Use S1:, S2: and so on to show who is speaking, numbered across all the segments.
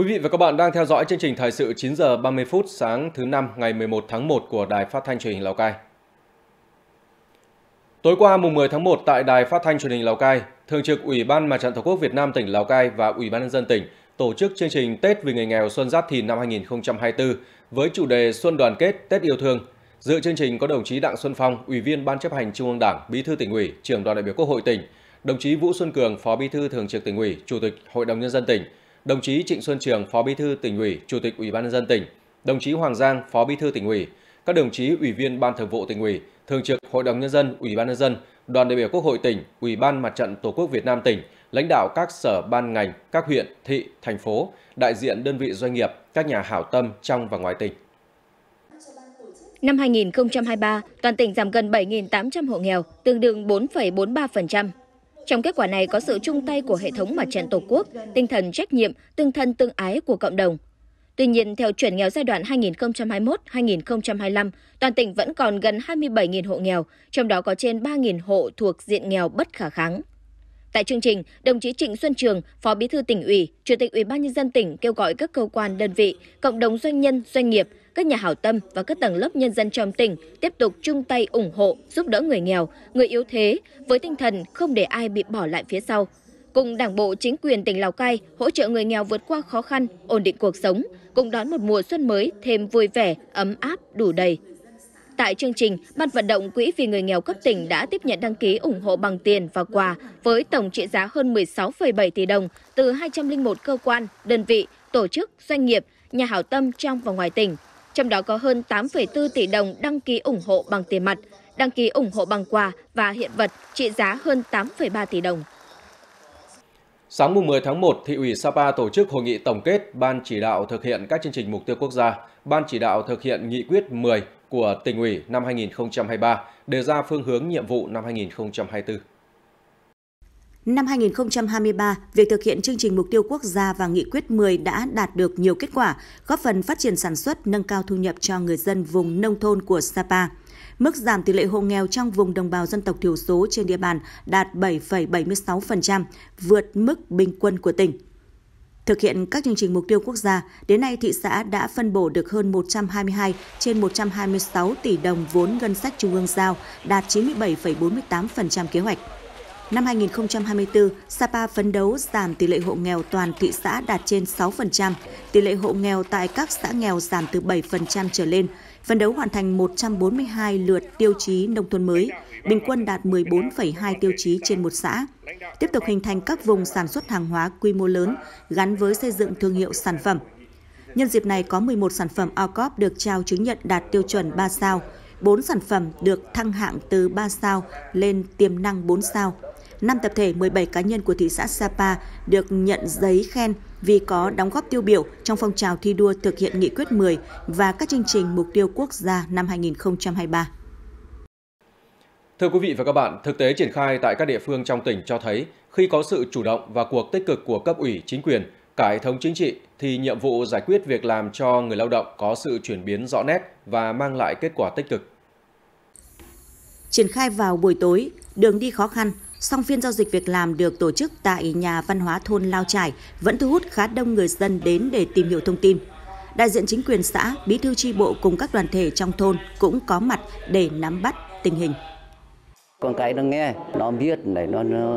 S1: Quý vị và các bạn đang theo dõi chương trình thời sự 9 giờ 30 phút sáng thứ năm ngày 11 tháng 1 của Đài Phát thanh Truyền hình Lào Cai. Tối qua mùng 10 tháng 1 tại Đài Phát thanh Truyền hình Lào Cai, Thường trực Ủy ban Mặt trận Tổ quốc Việt Nam tỉnh Lào Cai và Ủy ban nhân dân tỉnh tổ chức chương trình Tết vì người nghèo Xuân Giáp Thìn năm 2024 với chủ đề Xuân đoàn kết, Tết yêu thương. Dự chương trình có đồng chí Đặng Xuân Phong, Ủy viên Ban chấp hành Trung ương Đảng, Bí thư tỉnh ủy, trưởng đoàn đại biểu Quốc hội tỉnh, đồng chí Vũ Xuân Cường, Phó Bí thư Thường trực tỉnh ủy, Chủ tịch Hội đồng nhân dân tỉnh, đồng chí Trịnh Xuân Trường, Phó Bí thư tỉnh ủy, Chủ tịch Ủy ban nhân dân tỉnh, đồng chí Hoàng Giang, Phó Bí thư tỉnh ủy, các đồng chí ủy viên Ban Thường vụ tỉnh ủy, Thường trực Hội đồng nhân dân, Ủy ban nhân dân, đoàn đại biểu Quốc hội tỉnh, Ủy ban Mặt trận Tổ quốc Việt Nam tỉnh, lãnh đạo các sở ban ngành, các huyện, thị, thành phố, đại diện đơn vị doanh nghiệp, các nhà hảo tâm trong và ngoài tỉnh.
S2: Năm 2023, toàn tỉnh giảm gần 7.800 hộ nghèo, tương đương 4,43%. Trong kết quả này có sự chung tay của hệ thống mặt trận Tổ quốc, tinh thần trách nhiệm, tương thân tương ái của cộng đồng. Tuy nhiên, theo chuẩn nghèo giai đoạn 2021-2025, toàn tỉnh vẫn còn gần 27.000 hộ nghèo, trong đó có trên 3.000 hộ thuộc diện nghèo bất khả kháng. Tại chương trình, đồng chí Trịnh Xuân Trường, Phó Bí thư tỉnh ủy, Chủ tịch Ủy ban nhân dân tỉnh kêu gọi các cơ quan đơn vị, cộng đồng doanh nhân, doanh nghiệp các nhà hảo tâm và các tầng lớp nhân dân trong tỉnh tiếp tục chung tay ủng hộ, giúp đỡ người nghèo, người yếu thế với tinh thần không để ai bị bỏ lại phía sau. Cùng Đảng bộ chính quyền tỉnh Lào Cai hỗ trợ người nghèo vượt qua khó khăn, ổn định cuộc sống, cùng đón một mùa xuân mới thêm vui vẻ, ấm áp, đủ đầy. Tại chương trình, Ban vận động Quỹ vì người nghèo cấp tỉnh đã tiếp nhận đăng ký ủng hộ bằng tiền và quà với tổng trị giá hơn 16,7 tỷ đồng từ 201 cơ quan, đơn vị, tổ chức, doanh nghiệp, nhà hảo tâm trong và ngoài tỉnh trong đó có hơn 8,4 tỷ đồng đăng ký ủng hộ bằng tiền mặt, đăng ký ủng hộ bằng quà và hiện vật trị giá hơn 8,3 tỷ đồng.
S1: Sáng mùng 10 tháng 1, Thị ủy Sapa tổ chức hội nghị tổng kết Ban chỉ đạo thực hiện các chương trình mục tiêu quốc gia, Ban chỉ đạo thực hiện nghị quyết 10 của tỉnh ủy năm 2023, đề ra phương hướng nhiệm vụ năm 2024.
S3: Năm 2023, việc thực hiện chương trình mục tiêu quốc gia và nghị quyết 10 đã đạt được nhiều kết quả, góp phần phát triển sản xuất, nâng cao thu nhập cho người dân vùng nông thôn của Sapa. Mức giảm tỷ lệ hộ nghèo trong vùng đồng bào dân tộc thiểu số trên địa bàn đạt 7,76%, vượt mức bình quân của tỉnh. Thực hiện các chương trình mục tiêu quốc gia, đến nay thị xã đã phân bổ được hơn 122 trên 126 tỷ đồng vốn ngân sách trung ương giao, đạt 97,48% kế hoạch. Năm 2024, Sapa phấn đấu giảm tỷ lệ hộ nghèo toàn thị xã đạt trên 6%, tỷ lệ hộ nghèo tại các xã nghèo giảm từ 7% trở lên, phấn đấu hoàn thành 142 lượt tiêu chí nông thôn mới, bình quân đạt 14,2 tiêu chí trên một xã. Tiếp tục hình thành các vùng sản xuất hàng hóa quy mô lớn gắn với xây dựng thương hiệu sản phẩm. Nhân dịp này có 11 sản phẩm OCOP được trao chứng nhận đạt tiêu chuẩn 3 sao, 4 sản phẩm được thăng hạng từ 3 sao lên tiềm năng 4 sao 5 tập thể 17 cá nhân của thị xã Sapa được nhận giấy khen vì có đóng góp tiêu biểu trong phong trào thi đua thực hiện nghị quyết 10 và các chương trình mục tiêu quốc gia năm 2023.
S1: Thưa quý vị và các bạn, thực tế triển khai tại các địa phương trong tỉnh cho thấy khi có sự chủ động và cuộc tích cực của cấp ủy, chính quyền, cả hệ thống chính trị thì nhiệm vụ giải quyết việc làm cho người lao động có sự chuyển biến rõ nét và mang lại kết quả tích cực.
S3: Triển khai vào buổi tối, đường đi khó khăn, song phiên giao dịch việc làm được tổ chức tại nhà văn hóa thôn Lao Trải vẫn thu hút khá đông người dân đến để tìm hiểu thông tin. Đại diện chính quyền xã, bí thư tri bộ cùng các đoàn thể trong thôn cũng có mặt để nắm bắt tình hình.
S1: Con cái nó nghe, nó biết này nó, nó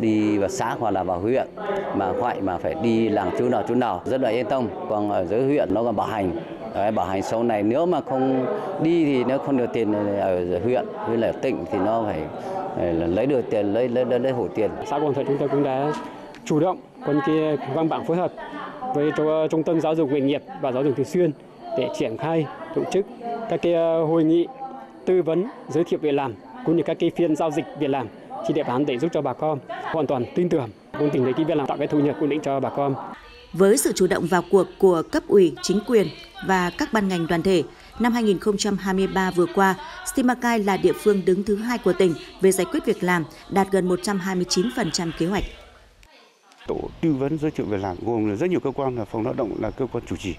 S1: đi vào xã hoặc là vào huyện mà hoại mà phải đi làm chỗ nào chỗ nào rất là yên tâm. Còn ở dưới huyện nó còn bảo hành, Đấy, bảo hành sau này nếu mà không đi thì nó không được tiền ở huyện với là tỉnh thì nó phải là lấy được tiền lấy lấy lấy, lấy hổ tiền xã quang thuận chúng tôi cũng đã chủ động có cái văn bản phối hợp với ờ, trung tâm giáo dục nghề nghiệp và giáo dục thường xuyên để triển khai tổ chức các cái ờ, hội nghị tư vấn giới thiệu việc làm cũng như các cái phiên giao dịch việc làm trên địa bàn để
S3: giúp cho bà con hoàn toàn tin tưởng cùng tỉnh lấy cái việc làm tạo cái thu nhập ổn định cho bà con với sự chủ động vào cuộc của cấp ủy chính quyền và các ban ngành đoàn thể năm 2023 vừa qua, Simacai là địa phương đứng thứ hai của tỉnh về giải quyết việc làm, đạt gần 129% kế hoạch.
S1: Tổ tư vấn giới thiệu việc làm gồm rất nhiều cơ quan là phòng lao động là cơ quan chủ trì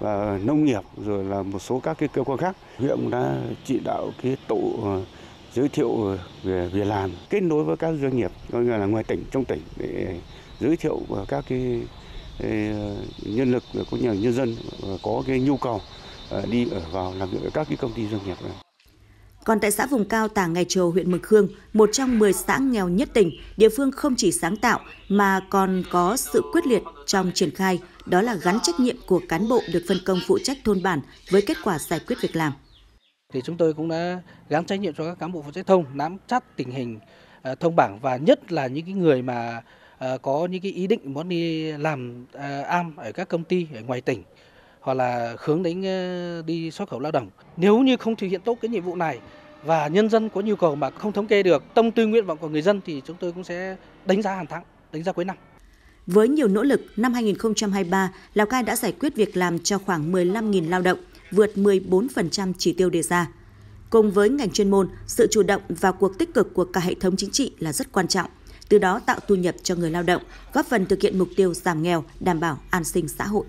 S1: và nông nghiệp rồi là một số các cái cơ quan khác. Huyện đã chỉ đạo cái tổ ờ, giới thiệu ờ, về việc làm kết nối với các doanh nghiệp coi như là ngoài tỉnh trong tỉnh để giới thiệu các cái ờ, nhân lực cũng như nhân dân có cái nhu cầu Ờ, đi ở vào làm việc ở các cái công ty doanh nghiệp này.
S3: Còn tại xã vùng cao Tả Ngài trầu huyện Mực hương một trong 10 xã nghèo nhất tỉnh, địa phương không chỉ sáng tạo mà còn có sự quyết liệt trong triển khai, đó là gắn trách nhiệm của cán bộ được phân công phụ trách thôn bản với kết quả giải quyết việc làm. Thì chúng tôi cũng đã gắn trách nhiệm cho các cán bộ phụ trách thôn nắm chắc tình hình ờ, thông bảng
S1: và nhất là những cái người mà ờ, có những cái ý định muốn đi làm am ở các công ty ở ngoài tỉnh hoặc là hướng đến đi xuất khẩu lao động. Nếu như không thực hiện tốt cái nhiệm vụ này và nhân dân có nhu cầu mà không thống kê được tâm tư nguyện vọng của người dân thì
S3: chúng tôi cũng sẽ đánh giá hàng tháng, đánh giá cuối năm. Với nhiều nỗ lực, năm 2023, Lào Cai đã giải quyết việc làm cho khoảng 15.000 lao động, vượt 14% chỉ tiêu đề ra. Cùng với ngành chuyên môn, sự chủ động và cuộc tích cực của cả hệ thống chính trị là rất quan trọng, từ đó tạo thu nhập cho người lao động, góp phần thực hiện mục tiêu giảm nghèo, đảm bảo an sinh xã hội.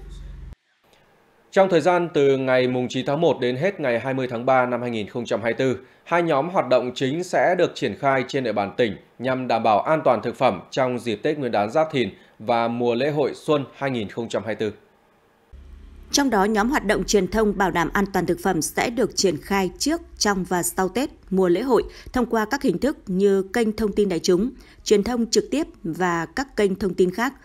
S1: Trong thời gian từ ngày 9 tháng 1 đến hết ngày 20 tháng 3 năm 2024, hai nhóm hoạt động chính sẽ được triển khai trên địa bàn tỉnh nhằm đảm bảo an toàn thực phẩm trong dịp Tết Nguyên đán Giáp Thìn và mùa lễ hội Xuân 2024.
S3: Trong đó, nhóm hoạt động truyền thông bảo đảm an toàn thực phẩm sẽ được triển khai trước, trong và sau Tết, mùa lễ hội thông qua các hình thức như kênh thông tin đại chúng, truyền thông trực tiếp và các kênh thông tin khác –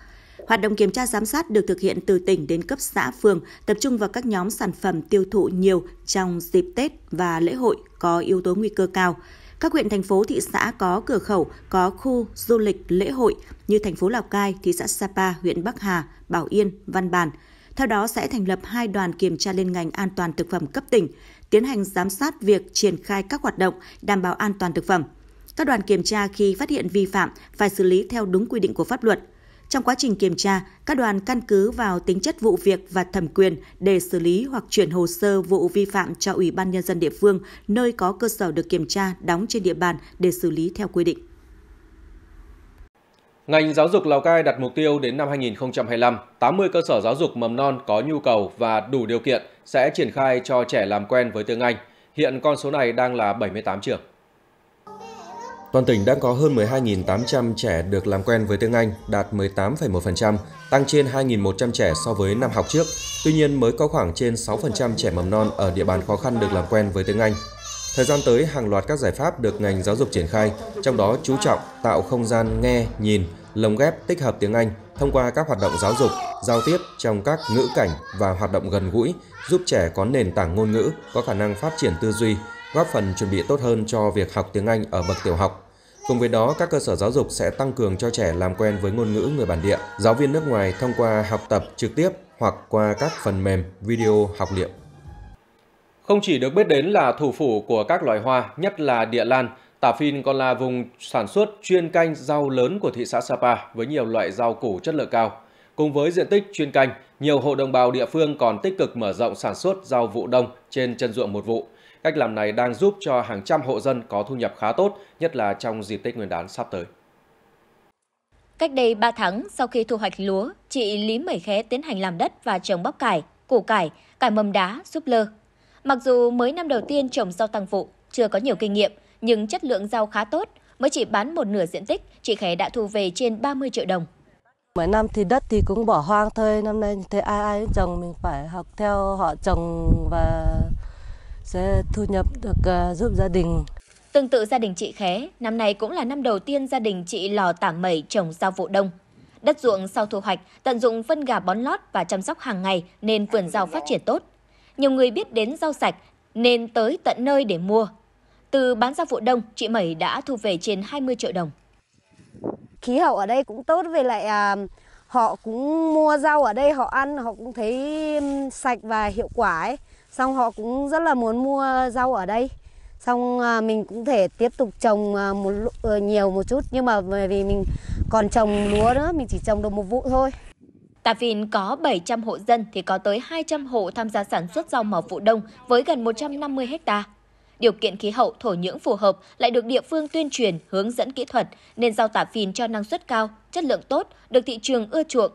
S3: Hoạt động kiểm tra giám sát được thực hiện từ tỉnh đến cấp xã phường, tập trung vào các nhóm sản phẩm tiêu thụ nhiều trong dịp Tết và lễ hội có yếu tố nguy cơ cao. Các huyện, thành phố, thị xã có cửa khẩu, có khu du lịch lễ hội như thành phố Lào Cai, thị xã Sapa, huyện Bắc Hà, Bảo Yên, Văn Bàn. Theo đó sẽ thành lập hai đoàn kiểm tra liên ngành an toàn thực phẩm cấp tỉnh, tiến hành giám sát việc triển khai các hoạt động đảm bảo an toàn thực phẩm. Các đoàn kiểm tra khi phát hiện vi phạm phải xử lý theo đúng quy định của pháp luật, trong quá trình kiểm tra, các đoàn căn cứ vào tính chất vụ việc và thẩm quyền để xử lý hoặc chuyển hồ sơ vụ vi phạm cho Ủy ban Nhân dân địa phương nơi có cơ sở được kiểm tra đóng trên địa bàn để xử lý theo quy định.
S1: Ngành giáo dục Lào Cai đặt mục tiêu đến năm 2025, 80 cơ sở giáo dục mầm non có nhu cầu và đủ điều kiện sẽ triển khai cho trẻ làm quen với tiếng Anh. Hiện con số này đang là 78 trường. Toàn tỉnh đang có hơn 12.800 trẻ được làm quen với tiếng Anh, đạt 18,1%, tăng trên 2.100 trẻ so với năm học trước. Tuy nhiên, mới có khoảng trên 6% trẻ mầm non ở địa bàn khó khăn được làm quen với tiếng Anh. Thời gian tới, hàng loạt các giải pháp được ngành giáo dục triển khai, trong đó chú trọng tạo không gian nghe, nhìn, lồng ghép tích hợp tiếng Anh thông qua các hoạt động giáo dục, giao tiếp trong các ngữ cảnh và hoạt động gần gũi, giúp trẻ có nền tảng ngôn ngữ, có khả năng phát triển tư duy, góp phần chuẩn bị tốt hơn cho việc học tiếng Anh ở bậc tiểu học. Cùng với đó, các cơ sở giáo dục sẽ tăng cường cho trẻ làm quen với ngôn ngữ người bản địa, giáo viên nước ngoài thông qua học tập trực tiếp hoặc qua các phần mềm, video học liệu. Không chỉ được biết đến là thủ phủ của các loài hoa, nhất là địa lan, tà Phin còn là vùng sản xuất chuyên canh rau lớn của thị xã Sapa với nhiều loại rau củ chất lượng cao. Cùng với diện tích chuyên canh, nhiều hộ đồng bào địa phương còn tích cực mở rộng sản xuất rau vụ đông trên chân ruộng một vụ – Cách làm này đang giúp cho hàng trăm hộ dân có thu nhập khá tốt, nhất là trong dịp Tết Nguyên đán sắp tới.
S2: Cách đây 3 tháng sau khi thu hoạch lúa, chị Lý Mẩy Khé tiến hành làm đất và trồng bắp cải, củ cải, cải mầm đá, súp lơ. Mặc dù mới năm đầu tiên trồng rau tăng vụ, chưa có nhiều kinh nghiệm, nhưng chất lượng rau khá tốt. Mới chỉ bán một nửa diện tích, chị Khé đã thu về trên 30 triệu đồng. Mỗi năm thì đất thì cũng bỏ hoang thôi, năm nay thế ai ai trồng mình phải học theo họ trồng và sẽ thu nhập được ờ, giúp gia đình. Tương tự gia đình chị Khé, năm nay cũng là năm đầu tiên gia đình chị lò tả mẩy trồng rau vụ đông. Đất ruộng sau thu hoạch, tận dụng phân gà bón lót và chăm sóc hàng ngày nên vườn rau phát triển tốt. Nhiều người biết đến rau sạch nên tới tận nơi để mua. Từ bán rau vụ đông, chị Mẩy đã thu về trên 20 triệu đồng. Khí hậu ở đây cũng tốt về lại à, họ cũng mua rau ở đây họ ăn họ cũng thấy sạch và hiệu quả ấy xong họ cũng rất là muốn mua rau ở đây xong ờ, mình cũng thể tiếp tục trồng ờ, một ờ, nhiều một chút nhưng mà bởi vì mình còn trồng lúa nữa mình chỉ trồng được một vụ thôi Tà Vìn có 700 hộ dân thì có tới 200 hộ tham gia sản xuất rau màu vụ đông với gần 150 hectare điều kiện khí hậu thổ nhưỡng phù hợp lại được địa phương tuyên truyền, hướng dẫn kỹ thuật nên rau tả phìn cho năng suất cao, chất lượng tốt, được thị trường ưa chuộng.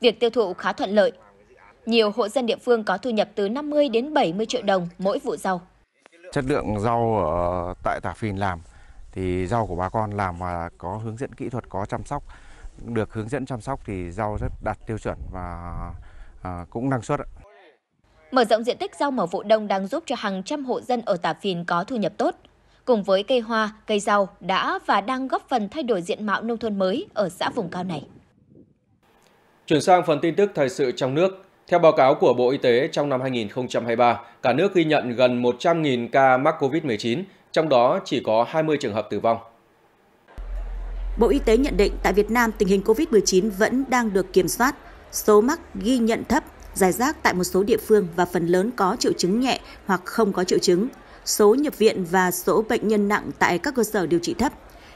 S2: Việc tiêu thụ khá thuận lợi. Nhiều hộ dân địa phương có thu nhập từ 50 đến 70 triệu đồng mỗi vụ rau.
S1: Chất lượng rau ở tại tả phìn làm thì rau của bà con làm mà có hướng dẫn kỹ thuật, có chăm sóc, được hướng dẫn chăm sóc thì rau rất đạt tiêu chuẩn và à, cũng năng suất ạ.
S2: Mở rộng diện tích rau màu vụ đông đang giúp cho hàng trăm hộ dân ở Tà Phìn có thu nhập tốt. Cùng với cây hoa, cây rau đã và đang góp phần thay đổi diện mạo nông thôn mới ở xã vùng cao này.
S1: Chuyển sang phần tin tức thời sự trong nước. Theo báo cáo của Bộ Y tế, trong năm 2023, cả nước ghi nhận gần 100.000 ca mắc COVID-19, trong đó chỉ có 20 trường hợp tử vong.
S3: Bộ Y tế nhận định tại Việt Nam tình hình COVID-19 vẫn đang được kiểm soát, số mắc ghi nhận thấp giải rác tại một số địa phương và phần lớn có triệu chứng nhẹ hoặc không có triệu chứng. Số nhập viện và số bệnh nhân nặng tại các cơ sở điều trị thấp.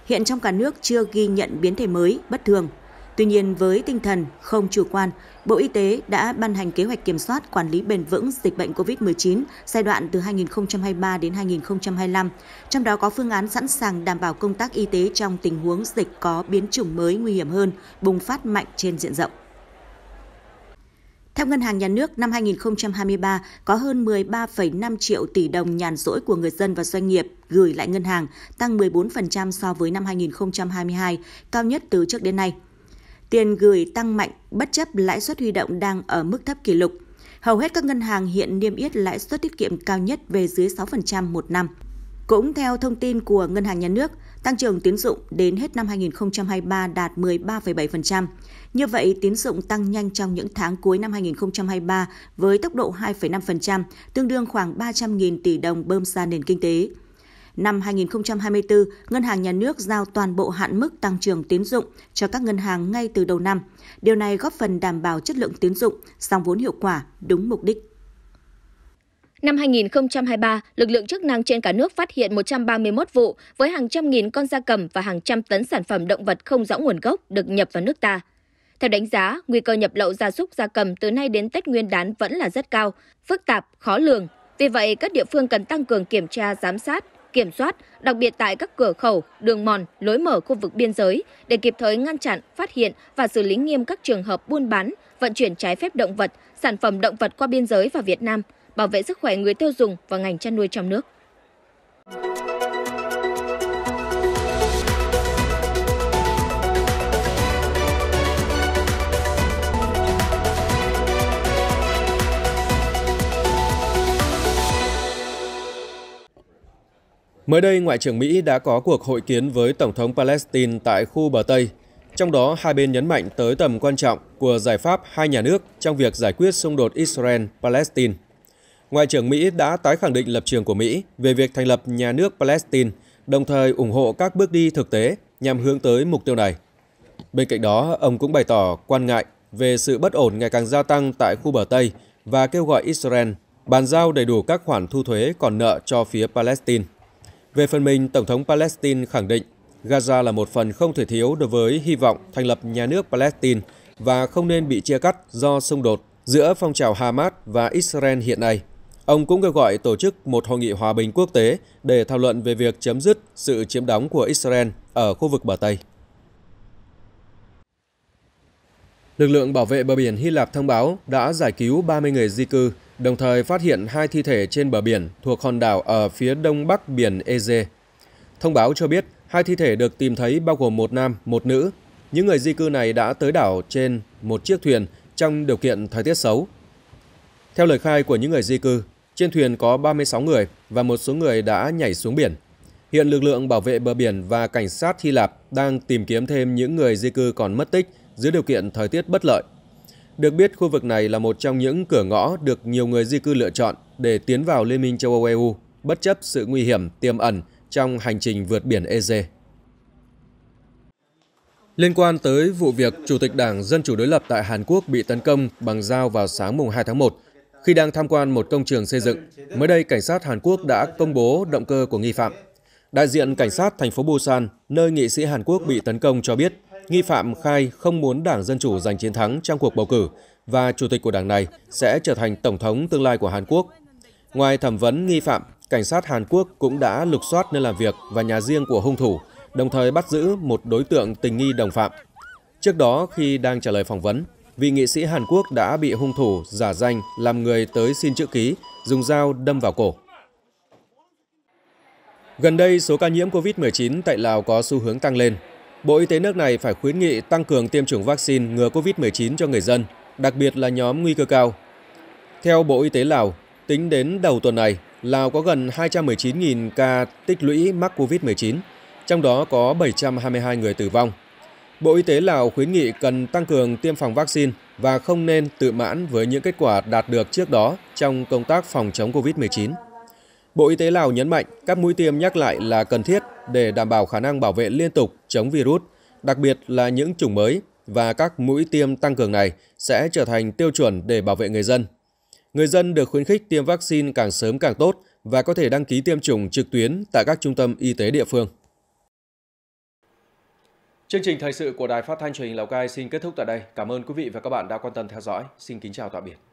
S3: Hiện trong cả nước chưa ghi nhận biến thể mới bất thường. Tuy nhiên với tinh thần không chủ quan, Bộ Y tế đã ban hành kế hoạch kiểm soát quản lý bền vững dịch bệnh COVID-19 giai đoạn từ 2023 đến 2025, trong đó có phương án sẵn sàng đảm bảo công tác y tế trong tình huống dịch có biến chủng mới nguy hiểm hơn, bùng phát mạnh trên diện rộng. Theo Ngân hàng Nhà nước, năm 2023 có hơn 13,5 triệu tỷ đồng nhàn rỗi của người dân và doanh nghiệp gửi lại ngân hàng, tăng 14% so với năm 2022, cao nhất từ trước đến nay. Tiền gửi tăng mạnh bất chấp lãi suất huy động đang ở mức thấp kỷ lục. Hầu hết các ngân hàng hiện niêm yết lãi suất tiết kiệm cao nhất về dưới 6% một năm. Cũng theo thông tin của Ngân hàng Nhà nước, tăng trưởng tín dụng đến hết năm 2023 đạt 13,7%. Như vậy, tín dụng tăng nhanh trong những tháng cuối năm 2023 với tốc độ 2,5%, tương đương khoảng 300.000 tỷ đồng bơm ra nền kinh tế. Năm 2024, Ngân hàng Nhà nước giao toàn bộ hạn mức tăng trưởng tín dụng cho các ngân hàng ngay từ đầu năm. Điều này góp phần đảm bảo chất lượng tín dụng, dòng vốn hiệu quả, đúng mục đích.
S2: Năm 2023, lực lượng chức năng trên cả nước phát hiện 131 vụ với hàng trăm nghìn con da cầm và hàng trăm tấn sản phẩm động vật không rõ nguồn gốc được nhập vào nước ta. Theo đánh giá, nguy cơ nhập lậu gia súc gia cầm từ nay đến Tết Nguyên đán vẫn là rất cao, phức tạp, khó lường. Vì vậy, các địa phương cần tăng cường kiểm tra, giám sát, kiểm soát, đặc biệt tại các cửa khẩu, đường mòn, lối mở khu vực biên giới để kịp thời ngăn chặn, phát hiện và xử lý nghiêm các trường hợp buôn bán, vận chuyển trái phép động vật, sản phẩm động vật qua biên giới vào Việt Nam – bảo vệ sức khỏe người tiêu dùng và ngành chăn nuôi trong nước.
S1: Mới đây, Ngoại trưởng Mỹ đã có cuộc hội kiến với Tổng thống Palestine tại khu bờ Tây. Trong đó, hai bên nhấn mạnh tới tầm quan trọng của giải pháp hai nhà nước trong việc giải quyết xung đột Israel-Palestine. Ngoại trưởng Mỹ đã tái khẳng định lập trường của Mỹ về việc thành lập nhà nước Palestine, đồng thời ủng hộ các bước đi thực tế nhằm hướng tới mục tiêu này. Bên cạnh đó, ông cũng bày tỏ quan ngại về sự bất ổn ngày càng gia tăng tại khu bờ Tây và kêu gọi Israel bàn giao đầy đủ các khoản thu thuế còn nợ cho phía Palestine. Về phần mình, Tổng thống Palestine khẳng định Gaza là một phần không thể thiếu đối với hy vọng thành lập nhà nước Palestine và không nên bị chia cắt do xung đột giữa phong trào Hamas và Israel hiện nay. Ông cũng kêu gọi tổ chức một hội nghị hòa bình quốc tế để thảo luận về việc chấm dứt sự chiếm đóng của Israel ở khu vực bờ Tây. Lực lượng bảo vệ bờ biển Hy Lạp thông báo đã giải cứu 30 người di cư, đồng thời phát hiện hai thi thể trên bờ biển thuộc hòn đảo ở phía đông bắc biển Ege. Thông báo cho biết hai thi thể được tìm thấy bao gồm một nam, một nữ. Những người di cư này đã tới đảo trên một chiếc thuyền trong điều kiện thời tiết xấu. Theo lời khai của những người di cư, trên thuyền có 36 người và một số người đã nhảy xuống biển. Hiện lực lượng bảo vệ bờ biển và cảnh sát Hy Lạp đang tìm kiếm thêm những người di cư còn mất tích dưới điều kiện thời tiết bất lợi. Được biết, khu vực này là một trong những cửa ngõ được nhiều người di cư lựa chọn để tiến vào Liên minh châu Âu EU, bất chấp sự nguy hiểm tiềm ẩn trong hành trình vượt biển EZ. Liên quan tới vụ việc Chủ tịch Đảng Dân Chủ đối lập tại Hàn Quốc bị tấn công bằng dao vào sáng mùng 2 tháng 1, khi đang tham quan một công trường xây dựng, mới đây cảnh sát Hàn Quốc đã công bố động cơ của nghi phạm. Đại diện cảnh sát thành phố Busan, nơi nghị sĩ Hàn Quốc bị tấn công cho biết, nghi phạm khai không muốn Đảng Dân Chủ giành chiến thắng trong cuộc bầu cử và chủ tịch của đảng này sẽ trở thành tổng thống tương lai của Hàn Quốc. Ngoài thẩm vấn nghi phạm, cảnh sát Hàn Quốc cũng đã lục soát nơi làm việc và nhà riêng của hung thủ, đồng thời bắt giữ một đối tượng tình nghi đồng phạm. Trước đó khi đang trả lời phỏng vấn, Vị nghị sĩ Hàn Quốc đã bị hung thủ giả danh làm người tới xin chữ ký, dùng dao đâm vào cổ. Gần đây, số ca nhiễm COVID-19 tại Lào có xu hướng tăng lên. Bộ Y tế nước này phải khuyến nghị tăng cường tiêm chủng vaccine ngừa COVID-19 cho người dân, đặc biệt là nhóm nguy cơ cao. Theo Bộ Y tế Lào, tính đến đầu tuần này, Lào có gần 219.000 ca tích lũy mắc COVID-19, trong đó có 722 người tử vong. Bộ Y tế Lào khuyến nghị cần tăng cường tiêm phòng vaccine và không nên tự mãn với những kết quả đạt được trước đó trong công tác phòng chống COVID-19. Bộ Y tế Lào nhấn mạnh các mũi tiêm nhắc lại là cần thiết để đảm bảo khả năng bảo vệ liên tục chống virus, đặc biệt là những chủng mới và các mũi tiêm tăng cường này sẽ trở thành tiêu chuẩn để bảo vệ người dân. Người dân được khuyến khích tiêm vaccine càng sớm càng tốt và có thể đăng ký tiêm chủng trực tuyến tại các trung tâm y tế địa phương. Chương trình thời sự của Đài Phát thanh Truyền hình Lào Cai xin kết thúc tại đây. Cảm ơn quý vị và các bạn đã quan tâm theo dõi. Xin kính chào tạm biệt.